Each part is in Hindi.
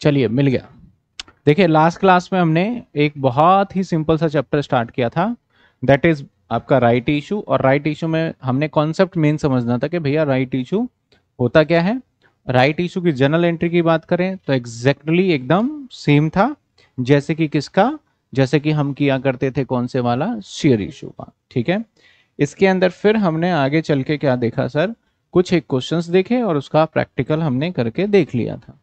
चलिए मिल गया देखिए लास्ट क्लास में हमने एक बहुत ही सिंपल सा चैप्टर स्टार्ट किया था दैट इज आपका राइट इशू और राइट इशू में हमने कॉन्सेप्ट मेन समझना था कि भैया राइट इशू होता क्या है राइट इशू की जनरल एंट्री की बात करें तो एग्जैक्टली exactly एकदम सेम था जैसे कि किसका जैसे कि हम किया करते थे कौन से वाला शेयर इशू का ठीक है इसके अंदर फिर हमने आगे चल के क्या देखा सर कुछ एक क्वेश्चंस देखे और उसका प्रैक्टिकल हमने करके देख लिया था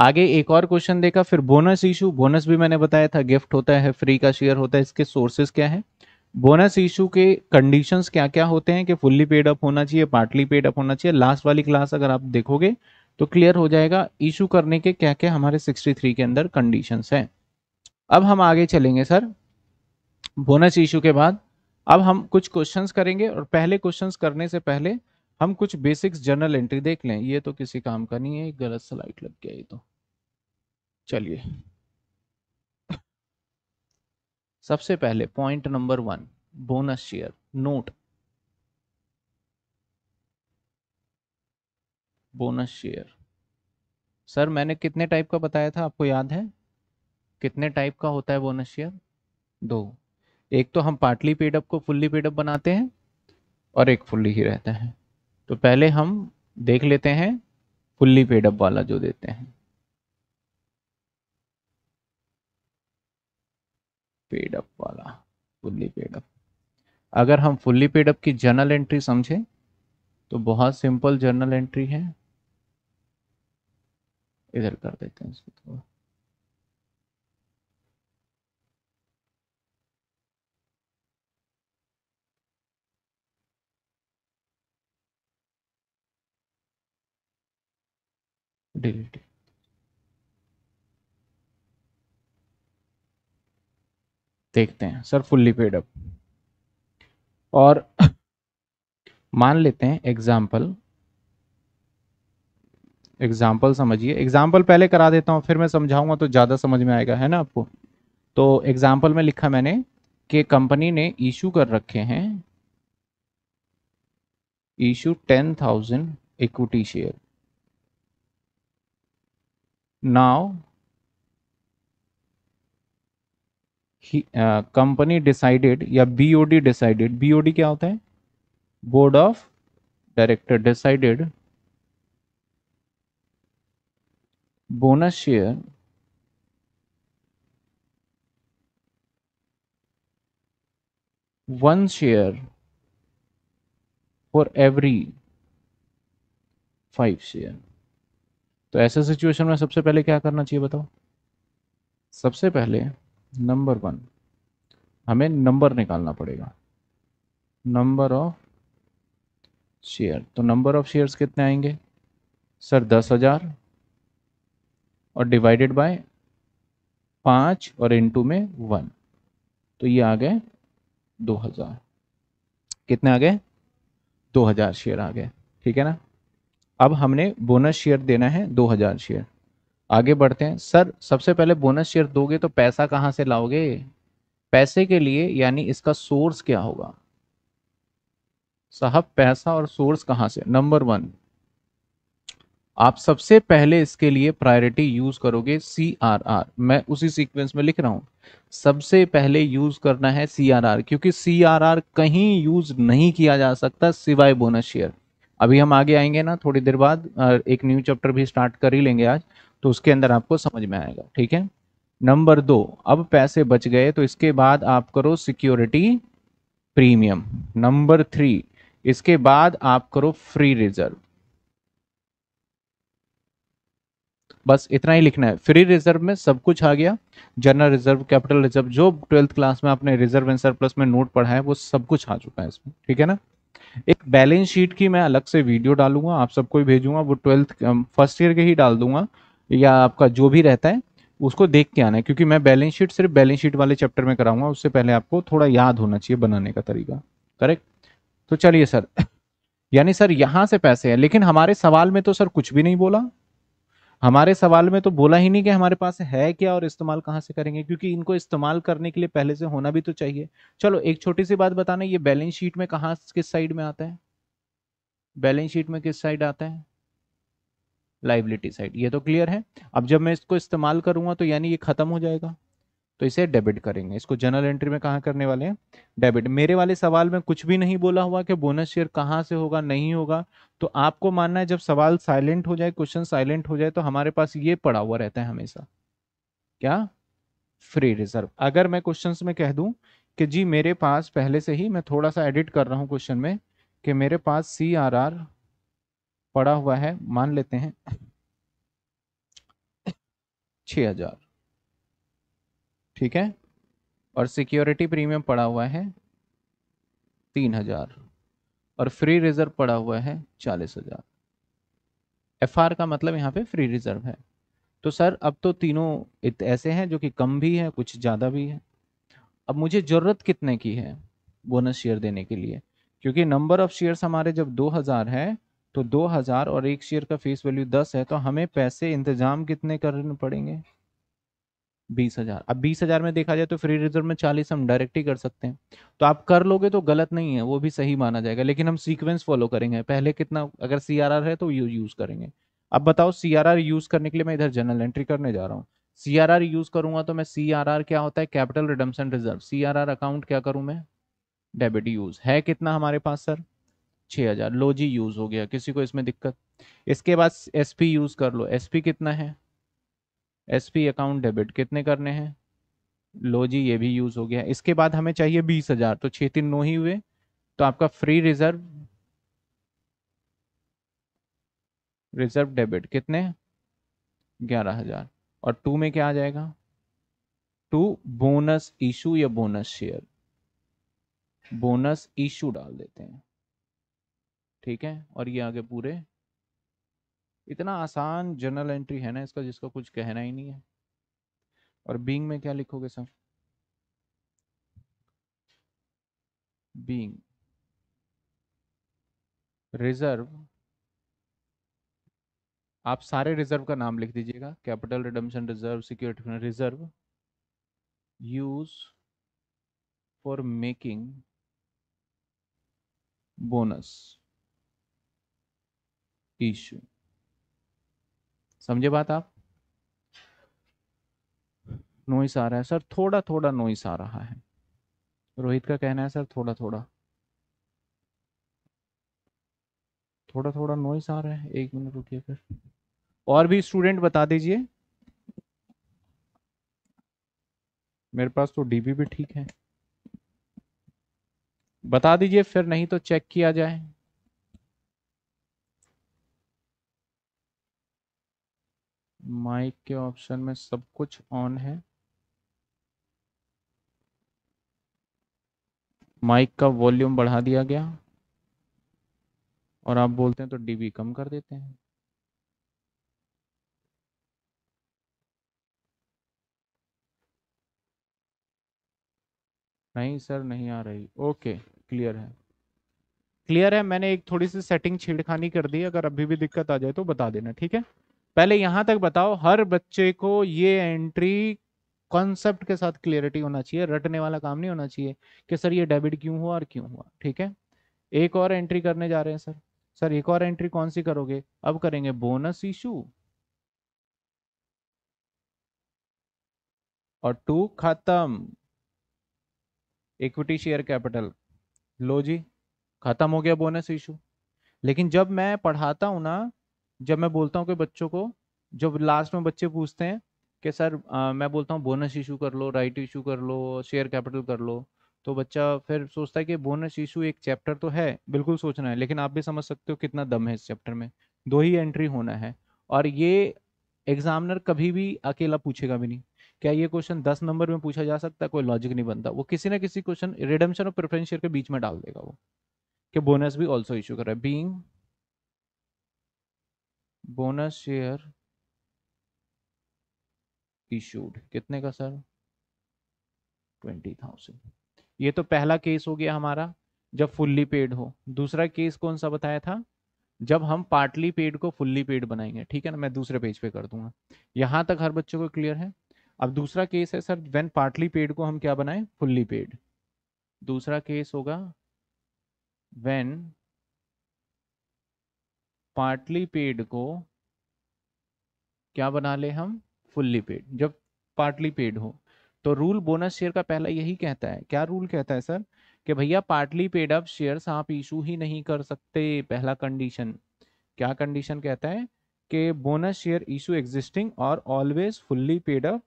आगे एक और क्वेश्चन देखा फिर बोनस इशू बोनस भी मैंने बताया था गिफ्ट होता है फ्री का शेयर होता है इसके सोर्सेस क्या है बोनस इशू के कंडीशंस क्या क्या होते हैं कि फुल्ली पेड अप होना चाहिए पार्टली पेड अप होना चाहिए लास्ट वाली क्लास अगर आप देखोगे तो क्लियर हो जाएगा इशू करने के क्या क्या हमारे 63 के अंदर कंडीशंस हैं अब हम आगे चलेंगे सर बोनस इशू के बाद अब हम कुछ क्वेश्चंस करेंगे और पहले क्वेश्चंस करने से पहले हम कुछ बेसिक्स जर्नल एंट्री देख लें ये तो किसी काम का नहीं है गलत स्लाइड लग गया ये तो चलिए सबसे पहले point number one bonus share note bonus share sir मैंने कितने टाइप का बताया था आपको याद है कितने टाइप का होता है बोनस शेयर दो एक तो हम पार्टली पेडअप को फुल्ली पेडअप बनाते हैं और एक फुल्ली ही रहता है तो पहले हम देख लेते हैं फुल्ली पेडअप वाला जो देते हैं पेडअप वाला फुल्ली पेडअप अगर हम फुल्ली पेडअप की जर्नल एंट्री समझें तो बहुत सिंपल जर्नल एंट्री है इधर कर देते हैं इसको थोड़ा delete देखते हैं सर फुल्ली पेड अप और मान लेते हैं एग्जाम्पल एग्जाम्पल समझिए एग्जाम्पल पहले करा देता हूं फिर मैं समझाऊंगा तो ज़्यादा समझ में आएगा है ना आपको तो एग्जाम्पल में लिखा मैंने कि कंपनी ने इशू कर रखे हैं issue ten thousand equity share now he company uh, decided या बीओडी डिसाइडेड बीओडी क्या होता है board of director decided bonus share one share for every five share तो ऐसे सिचुएशन में सबसे पहले क्या करना चाहिए बताओ सबसे पहले नंबर वन हमें नंबर निकालना पड़ेगा नंबर ऑफ शेयर तो नंबर ऑफ शेयर्स कितने आएंगे सर दस हज़ार और डिवाइडेड बाय पाँच और इनटू में वन तो ये आ गए दो हज़ार कितने आ गए दो हज़ार शेयर आ गए ठीक है ना अब हमने बोनस शेयर देना है दो हज़ार शेयर आगे बढ़ते हैं सर सबसे पहले बोनस शेयर दोगे तो पैसा कहाँ से लाओगे पैसे के लिए यानी इसका सोर्स क्या होगा साहब पैसा और सोर्स कहाँ से नंबर वन आप सबसे पहले इसके लिए प्रायोरिटी यूज करोगे सी आर आर मैं उसी सीक्वेंस में लिख रहा हूँ सबसे पहले यूज करना है सी आर आर क्योंकि सी आर आर कहीं यूज नहीं किया जा सकता सिवाय बोनस शेयर अभी हम आगे आएंगे ना थोड़ी देर बाद एक न्यू चैप्टर भी स्टार्ट कर ही लेंगे आज तो उसके अंदर आपको समझ में आएगा ठीक है नंबर दो अब पैसे बच गए तो इसके बाद आप करो सिक्योरिटी प्रीमियम नंबर थ्री इसके बाद आप करो फ्री रिजर्व बस इतना ही लिखना है फ्री रिजर्व में सब कुछ आ गया जनरल रिजर्व कैपिटल रिजर्व जो ट्वेल्थ क्लास में आपने रिजर्व एंड सरप्लस में नोट पढ़ा है वो सब कुछ आ चुका है इसमें ठीक है ना एक बैलेंस शीट की मैं अलग से वीडियो डालूंगा आप सबको ही भेजूंगा वो ट्वेल्थ फर्स्ट ईयर के ही डाल दूंगा या आपका जो भी रहता है उसको देख के आना है क्योंकि मैं बैलेंस शीट सिर्फ बैलेंस शीट वाले चैप्टर में कराऊंगा उससे पहले आपको थोड़ा याद होना चाहिए बनाने का तरीका करेक्ट तो चलिए सर यानी सर यहाँ से पैसे हैं लेकिन हमारे सवाल में तो सर कुछ भी नहीं बोला हमारे सवाल में तो बोला ही नहीं कि हमारे पास है क्या और इस्तेमाल कहाँ से करेंगे क्योंकि इनको इस्तेमाल करने के लिए पहले से होना भी तो चाहिए चलो एक छोटी सी बात बताना ये बैलेंस शीट में कहाँ किस साइड में आता है बैलेंस शीट में किस साइड आता है लाइबिलिटी साइड ये तो क्लियर है अब जब मैं इसको इस्तेमाल करूंगा तो यानी ये खत्म हो जाएगा तो इसे डेबिट करेंगे इसको जनरल एंट्री में कहाँ करने वाले हैं डेबिट मेरे वाले सवाल में कुछ भी नहीं बोला हुआ कि बोनस शेयर कहाँ से होगा नहीं होगा तो आपको मानना है जब सवाल साइलेंट हो जाए क्वेश्चन साइलेंट हो जाए तो हमारे पास ये पड़ा हुआ रहता है हमेशा क्या फ्री रिजर्व अगर मैं क्वेश्चन में कह दूँ कि जी मेरे पास पहले से ही मैं थोड़ा सा एडिट कर रहा हूँ क्वेश्चन में कि मेरे पास सी पड़ा हुआ है मान लेते हैं छ हजार ठीक है और सिक्योरिटी प्रीमियम पड़ा हुआ है तीन हज़ार और फ्री रिज़र्व पड़ा हुआ है चालीस हज़ार एफ का मतलब यहाँ पे फ्री रिज़र्व है तो सर अब तो तीनों ऐसे हैं जो कि कम भी है कुछ ज़्यादा भी है अब मुझे ज़रूरत कितने की है बोनस शेयर देने के लिए क्योंकि नंबर ऑफ़ शेयर्स हमारे जब 2000 है तो 2000 और एक शेयर का फेस वैल्यू 10 है तो हमें पैसे इंतज़ाम कितने करने पड़ेंगे बीस हजार अब बीस हजार में देखा जाए तो फ्री रिजर्व में चालीस हम डायरेक्ट ही कर सकते हैं तो आप कर लोगे तो गलत नहीं है वो भी सही माना जाएगा लेकिन हम सीक्वेंस फॉलो करेंगे पहले कितना अगर सी है तो यू यूज करेंगे अब बताओ सी यूज करने के लिए मैं इधर जनरल एंट्री करने जा रहा हूँ सी यूज करूंगा तो मैं सी क्या होता है capital redemption reserve C account क्या करूँ मैं डेबिट यूज है कितना हमारे पास सर छ हज़ार लो जी यूज़ हो गया किसी को इसमें दिक्कत इसके बाद एस यूज़ कर लो एसपी कितना है एस पी अकाउंट डेबिट कितने करने हैं लो जी ये भी यूज हो गया इसके बाद हमें चाहिए बीस हजार तो छह तीन नौ ही हुए तो आपका फ्री रिजर्व रिजर्व डेबिट कितने ग्यारह हजार और टू में क्या आ जाएगा टू बोनस इशू या बोनस शेयर बोनस इशू डाल देते हैं ठीक है और ये आगे पूरे इतना आसान जर्नल एंट्री है ना इसका जिसका कुछ कहना ही नहीं है और बींग में क्या लिखोगे सर बींग रिजर्व आप सारे रिजर्व का नाम लिख दीजिएगा capital redemption reserve security reserve use for making bonus issue समझे बात आप नोइस आ रहा है सर थोड़ा थोड़ा नोइस आ रहा है रोहित का कहना है सर थोड़ा थोड़ा थोड़ा थोड़ा नोइस आ रहा है एक मिनट रुकिए फिर और भी स्टूडेंट बता दीजिए मेरे पास तो डीबी भी ठीक है बता दीजिए फिर नहीं तो चेक किया जाए माइक के ऑप्शन में सब कुछ ऑन है माइक का वॉल्यूम बढ़ा दिया गया और आप बोलते हैं तो डीबी कम कर देते हैं नहीं सर नहीं आ रही ओके क्लियर है क्लियर है मैंने एक थोड़ी सी सेटिंग छेड़खानी कर दी अगर अभी भी दिक्कत आ जाए तो बता देना ठीक है पहले यहां तक बताओ हर बच्चे को ये एंट्री कॉन्सेप्ट के साथ क्लियरिटी होना चाहिए रटने वाला काम नहीं होना चाहिए कि सर ये डेबिट क्यों हुआ और क्यों हुआ ठीक है एक और एंट्री करने जा रहे हैं सर सर एक और एंट्री कौन सी करोगे अब करेंगे बोनस इशू और टू खत्म इक्विटी शेयर कैपिटल लो जी खत्म हो गया बोनस इशू लेकिन जब मैं पढ़ाता हूं ना जब मैं बोलता हूँ कि बच्चों को जब लास्ट में बच्चे पूछते हैं कि सर आ, मैं बोलता हूँ बोनस इशू कर लो राइट इशू कर लो शेयर कैपिटल कर लो तो बच्चा फिर सोचता है कि बोनस इशू एक चैप्टर तो है बिल्कुल सोचना है लेकिन आप भी समझ सकते हो कितना दम है इस चैप्टर में दो ही एंट्री होना है और ये एग्जामिनर कभी भी अकेला पूछेगा भी नहीं क्या ये क्वेश्चन दस नंबर में पूछा जा सकता है कोई लॉजिक नहीं बनता वो किसी ना किसी क्वेश्चन रिडम्शन और प्रेफरेंस शेयर के बीच में डाल देगा वो कि बोनस भी ऑल्सो इशू कर रहा है बींग बोनस शेयर इशूड कितने का सर ट्वेंटी थाउजेंड ये तो पहला केस हो गया हमारा जब फुल्ली पेड हो दूसरा केस कौन सा बताया था जब हम पार्टली पेड को फुल्ली पेड बनाएंगे ठीक है ना मैं दूसरे पेज पे कर दूंगा यहां तक हर बच्चों को क्लियर है अब दूसरा केस है सर व्हेन पार्टली पेड को हम क्या बनाएं फुल्ली पेड दूसरा केस होगा व्हेन पार्टली पेड को क्या बना ले हम फुल्ली पेड जब पार्टली पेड हो तो रूल बोनस शेयर का पहला यही कहता है क्या रूल कहता है सर कि भैया पार्टली पेड अप शेयर्स आप इशू ही नहीं कर सकते पहला कंडीशन क्या कंडीशन कहता है कि बोनस शेयर इशू एग्जिस्टिंग और ऑलवेज फुल्ली पेड अप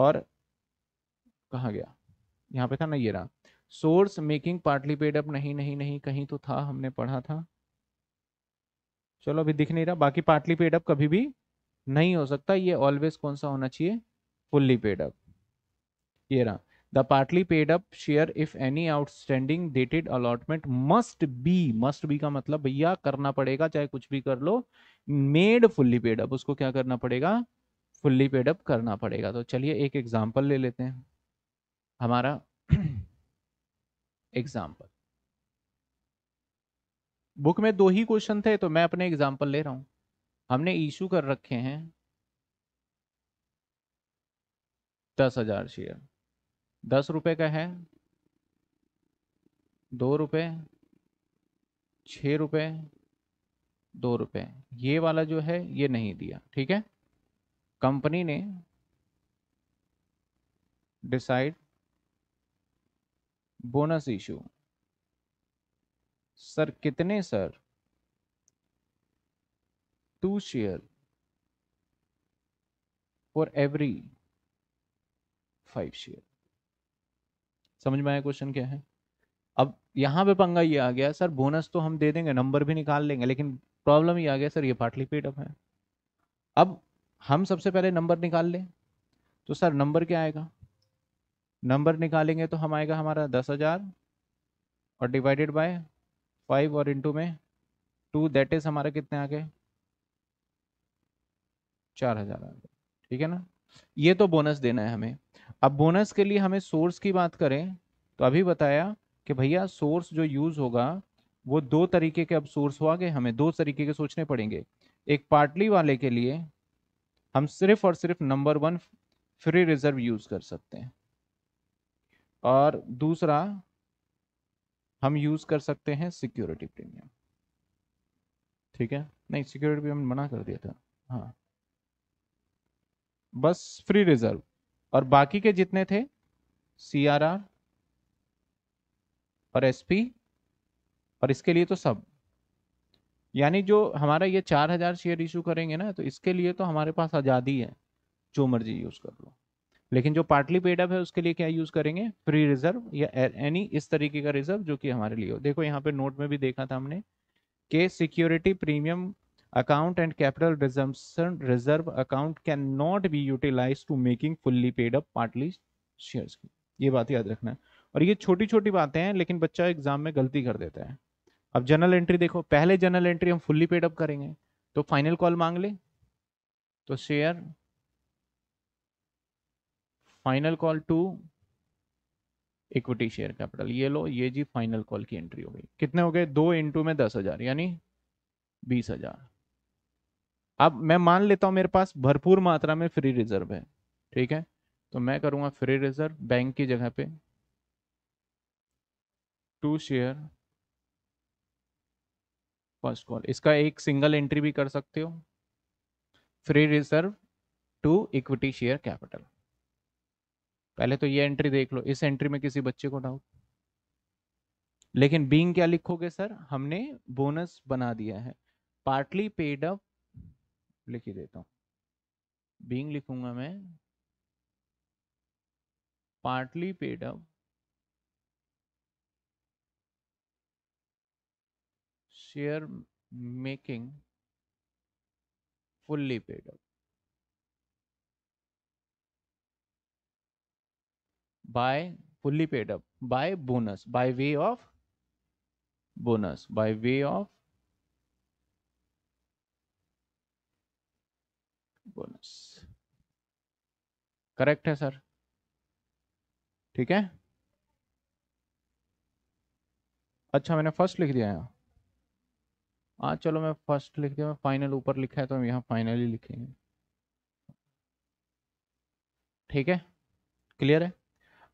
और कहा गया यहाँ पे था ना ये रहा source making partly paid up नहीं नहीं नहीं कहीं तो था हमने पढ़ा था चलो अभी दिख नहीं रहा बाकी पार्टली पेड अप कभी भी नहीं हो सकता ये ऑलवेज कौन सा होना चाहिए फुल्ली पेड अप ये रहा the partly paid up share if any outstanding dated allotment must be must be का मतलब भैया करना पड़ेगा चाहे कुछ भी कर लो मेड फुल्ली पेड अप उसको क्या करना पड़ेगा फुल्ली पेड अप करना पड़ेगा तो चलिए एक एग्जाम्पल ले लेते हैं हमारा एग्जाम्पल बुक में दो ही क्वेश्चन थे तो मैं अपने एग्जाम्पल ले रहा हूं हमने इशू कर रखे हैं दस हजार शेयर दस रुपये का है दो रुपए छ रुपये दो रुपये ये वाला जो है ये नहीं दिया ठीक है कंपनी ने डिसाइड बोनस इशू सर कितने sir two share for every five share समझ में आया क्वेश्चन क्या है अब यहां पे पंगा ये आ गया सर बोनस तो हम दे देंगे नंबर भी निकाल लेंगे लेकिन प्रॉब्लम ये आ गया सर ये पार्टली पेड अप है अब हम सबसे पहले नंबर निकाल लें तो सर नंबर क्या आएगा नंबर निकालेंगे तो हम आएगा हमारा दस हज़ार और डिवाइडेड बाय फाइव और इंटू में टू देट इज हमारा कितने आ गए चार हजार आ गए ठीक है ना ये तो बोनस देना है हमें अब बोनस के लिए हमें सोर्स की बात करें तो अभी बताया कि भैया सोर्स जो यूज होगा वो दो तरीके के अब सोर्स हुआ गए हमें दो तरीके के सोचने पड़ेंगे एक पार्टली वाले के लिए हम सिर्फ और सिर्फ number one free reserve use कर सकते हैं और दूसरा हम यूज़ कर सकते हैं सिक्योरिटी प्रीमियम ठीक है नहीं सिक्योरिटी प्रीमियम मना कर दिया था हाँ बस फ्री रिजर्व और बाकी के जितने थे सी आर आर और एस पी और इसके लिए तो सब यानी जो हमारा ये चार हजार शेयर इशू करेंगे ना तो इसके लिए तो हमारे पास आज़ादी है जो मर्जी यूज़ कर लो लेकिन जो पार्टली पेड अप है उसके लिए क्या यूज करेंगे प्री रिजर्व या एनी इस तरीके का रिजर्व जो कि हमारे लिए हो देखो यहाँ पे नोट में भी देखा था हमने के security premium account and capital redemption reserve account can not be utilize to making fully paid up partly shares की ये बात याद रखना है और ये छोटी छोटी बातें हैं लेकिन बच्चा एग्जाम में गलती कर देता है अब जनरल एंट्री देखो पहले जनरल एंट्री हम फुल्ली पेड अप करेंगे तो फाइनल कॉल मांग ले तो share final call to equity share capital ये लो ये जी फाइनल कॉल की एंट्री हो गई कितने हो गए दो इंटू में दस हजार यानी बीस हजार अब मैं मान लेता हूं मेरे पास भरपूर मात्रा में फ्री रिजर्व है ठीक है तो मैं करूंगा फ्री रिजर्व बैंक की जगह पे टू शेयर फर्स्ट कॉल इसका एक सिंगल एंट्री भी कर सकते हो free reserve to equity share capital पहले तो ये एंट्री देख लो इस एंट्री में किसी बच्चे को डाउट लेकिन बींग क्या लिखोगे सर हमने बोनस बना दिया है पार्टली पेड अप लिख ही देता हूं बींग लिखूंगा मैं partly paid up share making fully paid up by fully paid up by bonus by way of bonus by way of bonus correct है सर ठीक है अच्छा मैंने फर्स्ट लिख दिया है हाँ चलो मैं फर्स्ट लिख दिया फाइनल ऊपर लिखा है तो हम यहाँ फाइनली लिखेंगे ठीक है क्लियर है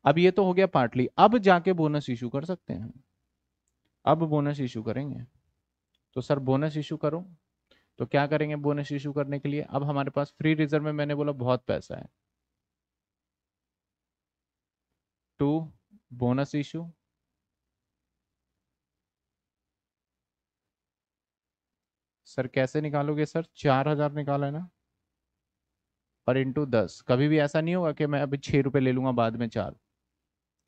अब ये तो हो गया पार्टली अब जाके बोनस इशू कर सकते हैं अब बोनस इशू करेंगे तो सर बोनस इशू करो तो क्या करेंगे बोनस इशू करने के लिए अब हमारे पास फ्री रिजर्व में मैंने बोला बहुत पैसा है टू बोनस इशू सर कैसे निकालोगे सर चार हजार निकाला है ना पर इंटू दस कभी भी ऐसा नहीं होगा कि मैं अभी छह रुपये ले लूंगा बाद में चार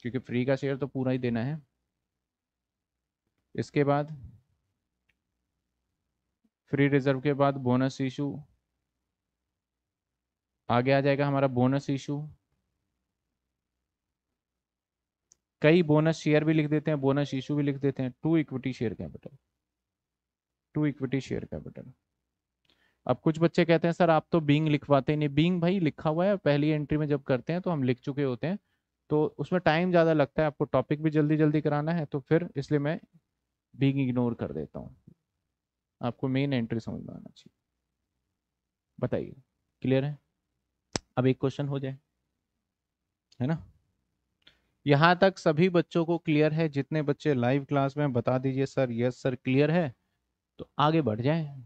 क्योंकि फ्री का शेयर तो पूरा ही देना है इसके बाद फ्री रिजर्व के बाद बोनस इशू आगे आ जाएगा हमारा बोनस इशू कई बोनस शेयर भी लिख देते हैं बोनस इशू भी लिख देते हैं to equity share capital to equity share capital अब कुछ बच्चे कहते हैं सर आप तो बींग लिखवाते नहीं बींग भाई लिखा हुआ है पहली एंट्री में जब करते हैं तो हम लिख चुके होते हैं तो उसमें टाइम ज़्यादा लगता है आपको टॉपिक भी जल्दी जल्दी कराना है तो फिर इसलिए मैं बींग इग्नोर कर देता हूँ आपको मेन एंट्री समझ में आना चाहिए बताइए क्लियर है अब एक क्वेश्चन हो जाए है ना यहाँ तक सभी बच्चों को क्लियर है जितने बच्चे लाइव क्लास में बता दीजिए सर यस सर क्लियर है तो आगे बढ़ जाए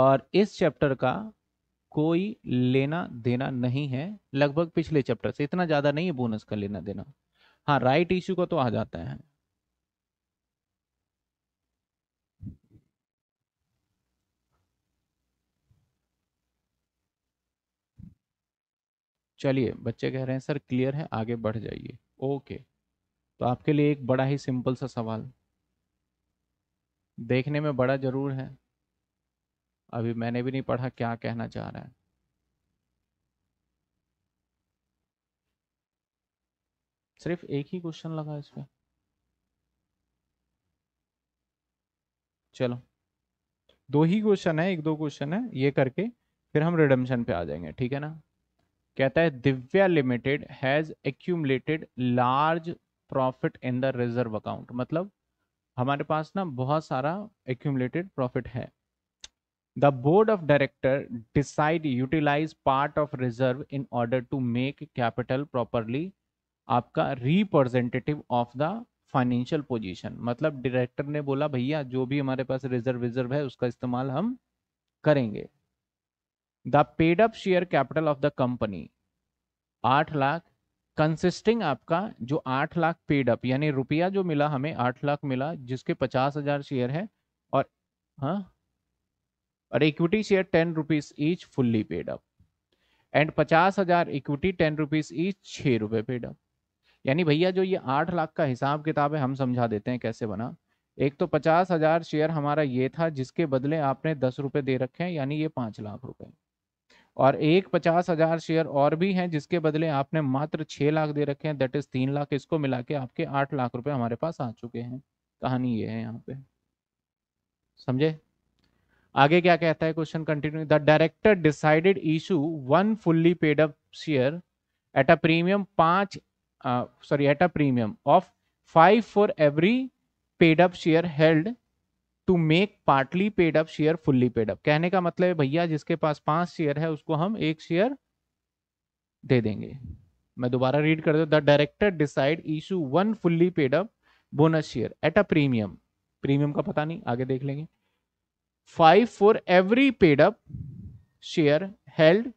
और इस चैप्टर का कोई लेना देना नहीं है लगभग पिछले चैप्टर से इतना ज्यादा नहीं है बोनस का लेना देना हाँ राइट इश्यू का तो आ जाता है चलिए बच्चे कह रहे हैं सर क्लियर है आगे बढ़ जाइए ओके तो आपके लिए एक बड़ा ही सिंपल सा सवाल देखने में बड़ा जरूर है अभी मैंने भी नहीं पढ़ा क्या कहना चाह रहा है सिर्फ एक ही क्वेश्चन लगा इसमें चलो दो ही क्वेश्चन है एक दो क्वेश्चन है ये करके फिर हम रिडम्शन पे आ जाएंगे ठीक है ना कहता है Divya limited has accumulated large profit in the reserve account मतलब हमारे पास ना बहुत सारा एक्यूमलेटेड प्रॉफिट है the board of director decide utilize part of reserve in order to make capital properly आपका representative of the financial position मतलब director ने बोला भैया जो भी हमारे पास reserve reserve है उसका इस्तेमाल हम करेंगे the paid up share capital of the company आठ लाख कंसिस्टिंग आपका जो आठ लाख पेड अप यानी रुपया जो मिला हमें आठ लाख मिला जिसके पचास हजार शेयर है और हाँ और equity share ten rupees each fully paid up and पचास हजार इक्विटी टेन रुपीज ईच छः रुपए पेड अप यानी भैया जो ये आठ लाख का हिसाब किताब है हम समझा देते हैं कैसे बना एक तो पचास हजार शेयर हमारा ये था जिसके बदले आपने दस रुपए दे रखे हैं यानी ये पांच लाख रुपए और एक पचास हजार शेयर और भी हैं जिसके बदले आपने मात्र छह लाख दे रखे हैं दैट इज तीन लाख इसको मिला के आपके आठ लाख रुपए हमारे पास आ चुके हैं कहानी ये है यहाँ पे समझे आगे क्या कहता है question continue the director decided issue one fully paid up share at a premium पांच sorry at a premium of five for every paid up share held to make partly paid up share fully paid up कहने का मतलब है भैया जिसके पास पांच शेयर है उसको हम एक शेयर दे देंगे मैं दोबारा रीड कर दू the director decide issue one fully paid up bonus share at a premium premium का पता नहीं आगे देख लेंगे five for every paid up share held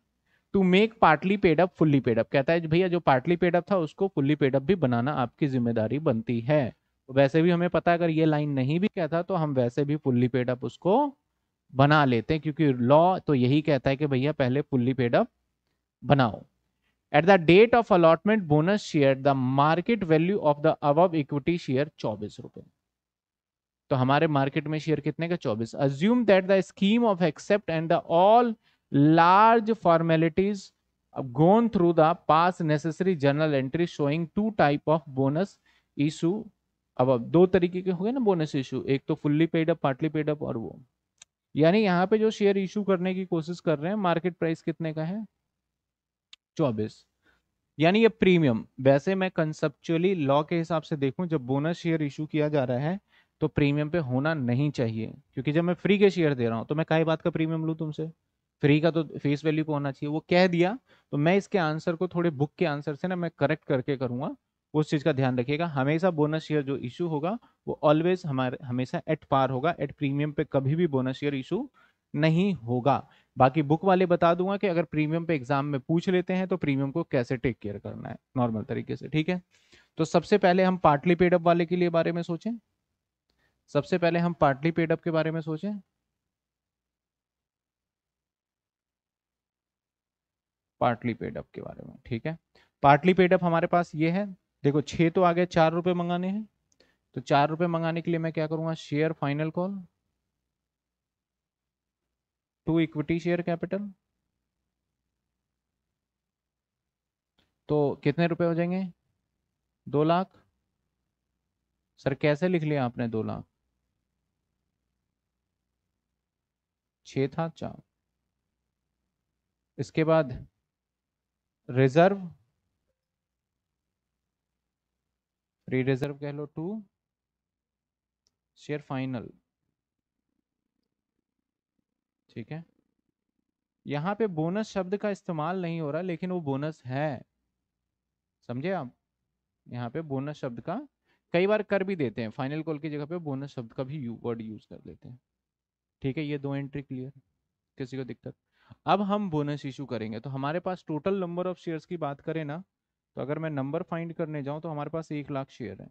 to make partly paid up fully paid up कहता है भैया जो पार्टली पेड अप था उसको फुल्ली पेड अप भी बनाना आपकी जिम्मेदारी बनती है तो वैसे भी हमें पता अगर ये लाइन नहीं भी कहता तो हम वैसे भी फुल्ली पेड अप उसको बना लेते हैं क्योंकि लॉ तो यही कहता है कि भैया पहले फुल्ली पेड अप बनाओ at the date of allotment bonus share the market value of the अब इक्विटी शेयर चौबीस रुपए तो हमारे मार्केट में शेयर कितने का चौबीस assume that the scheme of except and the all large formalities gone through the pass necessary journal entry showing two type of bonus issue अब अब दो तरीके के हो गए ना बोनस इशू एक तो fully paid up partly paid up और वो यानी यहाँ पे जो शेयर इशू करने की कोशिश कर रहे हैं मार्केट प्राइस कितने का है चौबीस यानी ये प्रीमियम वैसे मैं कंसेप्चुअली लॉ के हिसाब से देखूं जब बोनस शेयर इशू किया जा रहा है तो प्रीमियम पे होना नहीं चाहिए क्योंकि जब मैं फ्री के शेयर दे रहा हूँ तो मैं काई बात का प्रीमियम लूँ तुमसे फ्री का तो फेस वैल्यू पे होना चाहिए वो कह दिया तो मैं इसके आंसर को थोड़े बुक के आंसर से ना मैं करेक्ट करके करूँगा उस चीज़ का ध्यान रखिएगा हमेशा बोनस शेयर जो इशू होगा वो ऑलवेज हमारे हमेशा एट पार होगा एट प्रीमियम पे कभी भी बोनस शेयर इशू नहीं होगा बाकी बुक वाले बता दूंगा कि अगर प्रीमियम पे एग्जाम में पूछ लेते हैं तो प्रीमियम को कैसे टेक केयर करना है नॉर्मल तरीके से ठीक है तो सबसे पहले हम पार्टली पेडअप वाले के लिए बारे में सोचें सबसे पहले हम पार्टली पेड अप के बारे में सोचें पार्टली पेड अप के बारे में ठीक है पार्टली पेड अप हमारे पास ये है देखो छह तो आ गए चार रुपए मंगाने हैं तो चार रुपए मंगाने के लिए मैं क्या करूंगा share final call to equity share capital तो कितने रुपए हो जाएंगे दो लाख सर कैसे लिख लिया आपने दो लाख छ था चार इसके बाद रिजर्व प्री रिजर्व कह लो टू शेयर फाइनल ठीक है यहां पे बोनस शब्द का इस्तेमाल नहीं हो रहा लेकिन वो बोनस है समझे आप यहाँ पे बोनस शब्द का कई बार कर भी देते हैं फाइनल कॉल की जगह पे बोनस शब्द का भी वर्ड यूज कर देते हैं ठीक है ये दो एंट्री क्लियर किसी को दिक्कत अब हम बोनस इशू करेंगे तो हमारे पास टोटल नंबर ऑफ शेयर्स की बात करें ना तो अगर मैं नंबर फाइंड करने जाऊं तो हमारे पास एक लाख शेयर है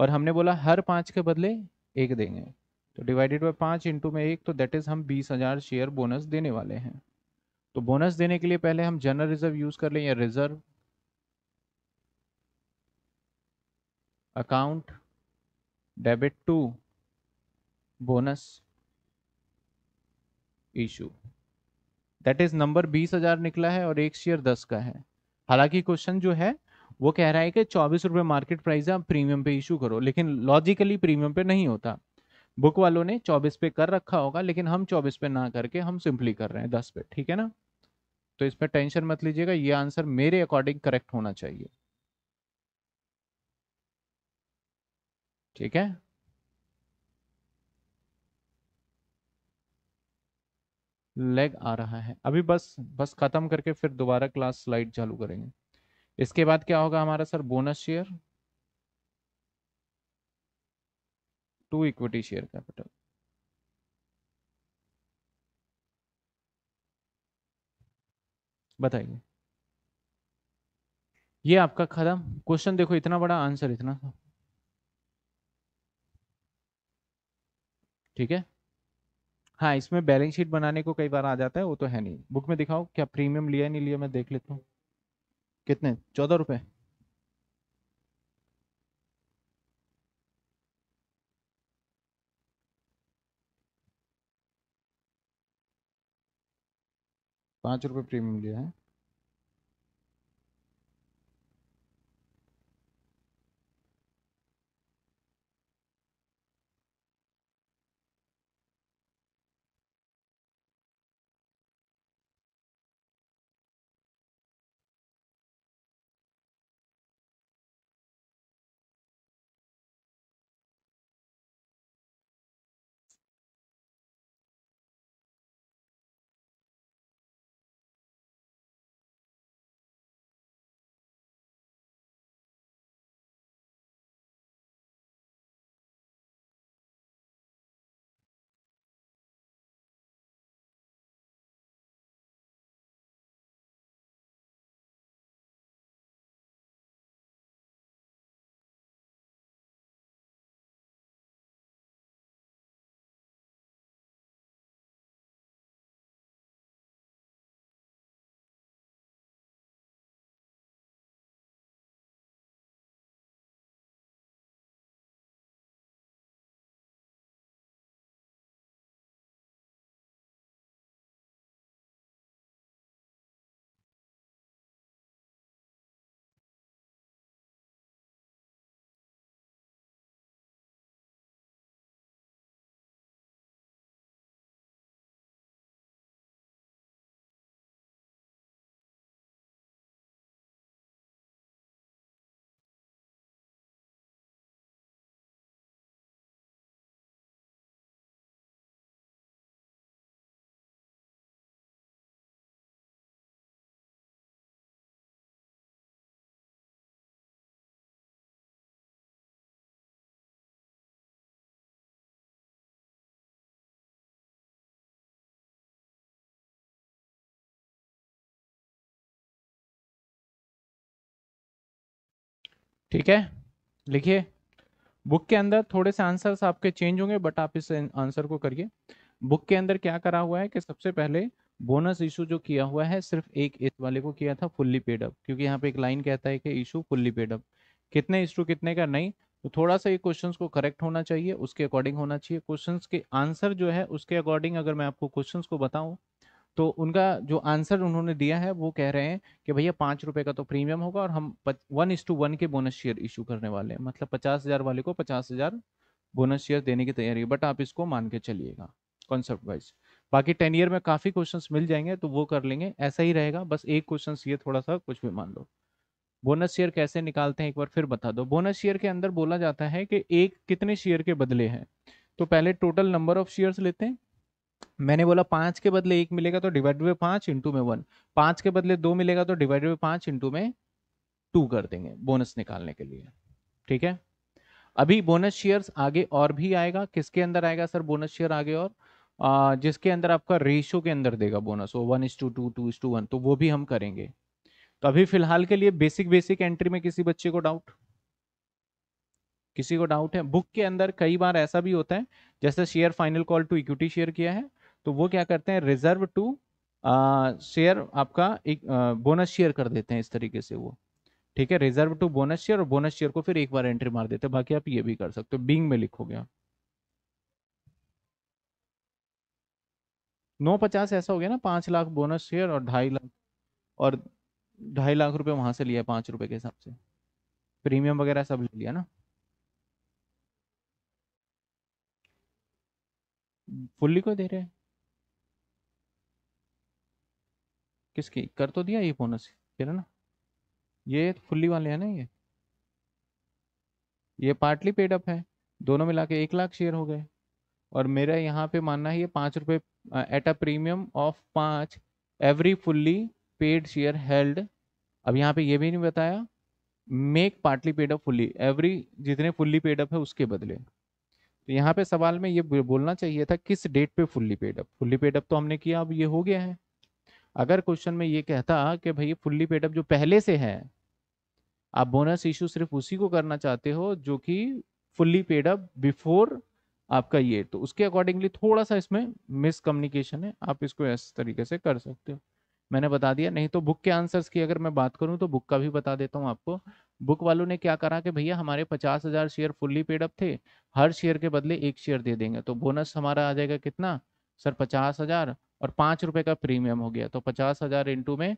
और हमने बोला हर पांच के बदले एक देंगे तो डिवाइडेड बाई पांच इंटू में एक तो दैट इज़ हम बीस हज़ार शेयर बोनस देने वाले हैं तो बोनस देने के लिए पहले हम जनरल रिजर्व यूज़ कर लें या reserve account debit to bonus issue that is number बीस हजार निकला है और एक शेयर दस का है हालांकि क्वेश्चन जो है वो कह रहा है कि चौबीस रुपये मार्केट प्राइस है आप प्रीमियम पे इशू करो लेकिन लॉजिकली प्रीमियम पे नहीं होता बुक वालों ने चौबीस पे कर रखा होगा लेकिन हम चौबीस पे ना करके हम सिंपली कर रहे हैं दस पे ठीक है ना तो इस पर टेंशन मत लीजिएगा ये आंसर मेरे अकॉर्डिंग करेक्ट होना चाहिए ठीक है लेग आ रहा है अभी बस बस ख़त्म करके फिर दोबारा क्लास स्लाइड चालू करेंगे इसके बाद क्या होगा हमारा sir bonus share to equity share capital बताइए ये आपका खत्म क्वेश्चन देखो इतना बड़ा आंसर इतना ठीक है हाँ इसमें बैलेंस शीट बनाने को कई बार आ जाता है वो तो है नहीं बुक में दिखाओ क्या प्रीमियम लिया नहीं लिया मैं देख लेता हूँ कितने चौदह रुपये पाँच रुपये प्रीमियम लिया है ठीक है लिखिए बुक के अंदर थोड़े से आंसर्स आपके चेंज होंगे बट आप इस आंसर को करिए बुक के अंदर क्या करा हुआ है कि सबसे पहले बोनस इशू जो किया हुआ है सिर्फ एक इस वाले को किया था फुल्ली पेड अप क्योंकि यहाँ पे एक लाइन कहता है कि इशू फुल्ली पेड अप कितने इशू कितने का नहीं तो थोड़ा सा ये क्वेश्चंस को करेक्ट होना चाहिए उसके अकॉर्डिंग होना चाहिए क्वेश्चंस के आंसर जो है उसके अकॉर्डिंग अगर मैं आपको क्वेश्चंस को बताऊं तो उनका जो आंसर उन्होंने दिया है वो कह रहे हैं कि भैया पाँच रुपये का तो प्रीमियम होगा और हम वन इज टू वन के बोनस शेयर इशू करने वाले हैं मतलब पचास हज़ार वाले को पचास हज़ार बोनस शेयर देने की तैयारी है बट आप इसको मान के चलिएगा कॉन्सेप्ट वाइज बाकी टेन ईयर में काफ़ी क्वेश्चन मिल जाएंगे तो वो कर लेंगे ऐसा ही रहेगा बस एक क्वेश्चन ये थोड़ा सा कुछ भी मान लो बोनस शेयर कैसे निकालते हैं एक बार फिर बता दो बोनस शेयर के अंदर बोला जाता है कि एक कितने शेयर के बदले हैं तो पहले टोटल नंबर ऑफ शेयर्स लेते हैं मैंने बोला पांच के बदले एक मिलेगा तो डिवाइड बाई पांच इंटू में वन पांच के बदले दो मिलेगा तो डिवाइड बाई पांच इंटू में टू कर देंगे बोनस निकालने के लिए ठीक है अभी बोनस शेयर्स आगे और भी आएगा किसके अंदर आएगा सर बोनस शेयर आगे और आ, जिसके अंदर आपका रेशियो के अंदर देगा बोनस वो one is to two two is to one तो वो भी हम करेंगे तो अभी फिलहाल के लिए बेसिक बेसिक एंट्री में किसी बच्चे को डाउट किसी को डाउट है बुक के अंदर कई बार ऐसा भी होता है जैसे share final call to equity share किया है तो वो क्या करते हैं रिजर्व टू शेयर आपका एक बोनस शेयर कर देते हैं इस तरीके से वो ठीक है रिजर्व टू बोनस शेयर और बोनस शेयर को फिर एक बार एंट्री मार देते हैं बाकी आप ये भी कर सकते हो बींग में लिखोगे आप नौ पचास ऐसा हो गया ना पांच लाख बोनस शेयर और ढाई लाख और ढाई लाख रुपए वहां से लिया पांच रुपए के हिसाब से प्रीमियम वगैरह सब ले लिया ना फुल्ली को दे रहे हैं किसकी कर तो दिया ये बोनस फिर ना ये फुल्ली वाले हैं ना ये ये पार्टली पेड अप है दोनों मिला के एक लाख शेयर हो गए और मेरा यहाँ पे मानना है ये पाँच रुपये एट अ प्रीमियम ऑफ पाँच every fully paid share held अब यहाँ पे ये भी नहीं बताया make partly paid up fully every जितने फुल्ली पेड अप है उसके बदले तो यहाँ पे सवाल में ये बोलना चाहिए था किस डेट पे फुल्ली पेडअप फुल्ली पेडअप तो हमने किया अब ये हो गया है अगर क्वेश्चन में ये कहता कि भाई फुल्ली पेडअप जो पहले से है आप बोनस इशू सिर्फ उसी को करना चाहते हो जो कि फुल्ली पेडअप बिफोर आपका ये तो उसके अकॉर्डिंगली थोड़ा सा इसमें मिसकम्युनिकेशन है आप इसको इस तरीके से कर सकते हो मैंने बता दिया नहीं तो बुक के आंसर्स की अगर मैं बात करूं तो बुक का भी बता देता हूं आपको बुक वालों ने क्या करा कि भैया हमारे पचास हज़ार शेयर फुल्ली पेड अप थे हर शेयर के बदले एक शेयर दे देंगे तो बोनस हमारा आ जाएगा कितना सर पचास हज़ार और पाँच रुपये का प्रीमियम हो गया तो पचास हज़ार इंटू में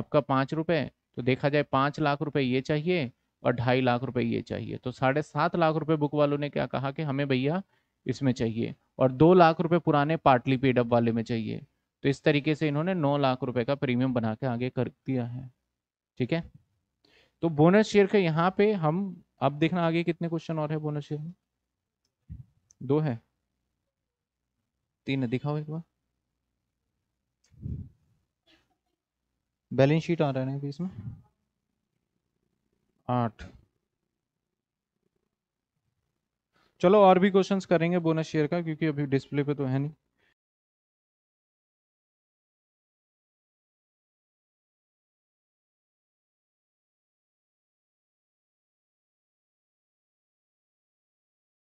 आपका पाँच रुपये तो देखा जाए पाँच लाख रुपये ये चाहिए और ढाई लाख रुपये ये चाहिए तो साढ़े सात लाख रुपये बुक वालों ने क्या कहा कि हमें भैया इसमें चाहिए और दो लाख रुपये पुराने पार्टली पेडअप वाले में चाहिए तो इस तरीके से इन्होंने नौ लाख रुपए का प्रीमियम बना के आगे कर दिया है ठीक है तो बोनस शेयर का यहाँ पे हम अब देखना आगे कितने क्वेश्चन और है बोनस शेयर में दो है तीन है दिखाओ एक बार बैलेंस शीट आ रहा है अभी इसमें आठ चलो और भी क्वेश्चंस करेंगे बोनस शेयर का क्योंकि अभी डिस्प्ले पे तो है नहीं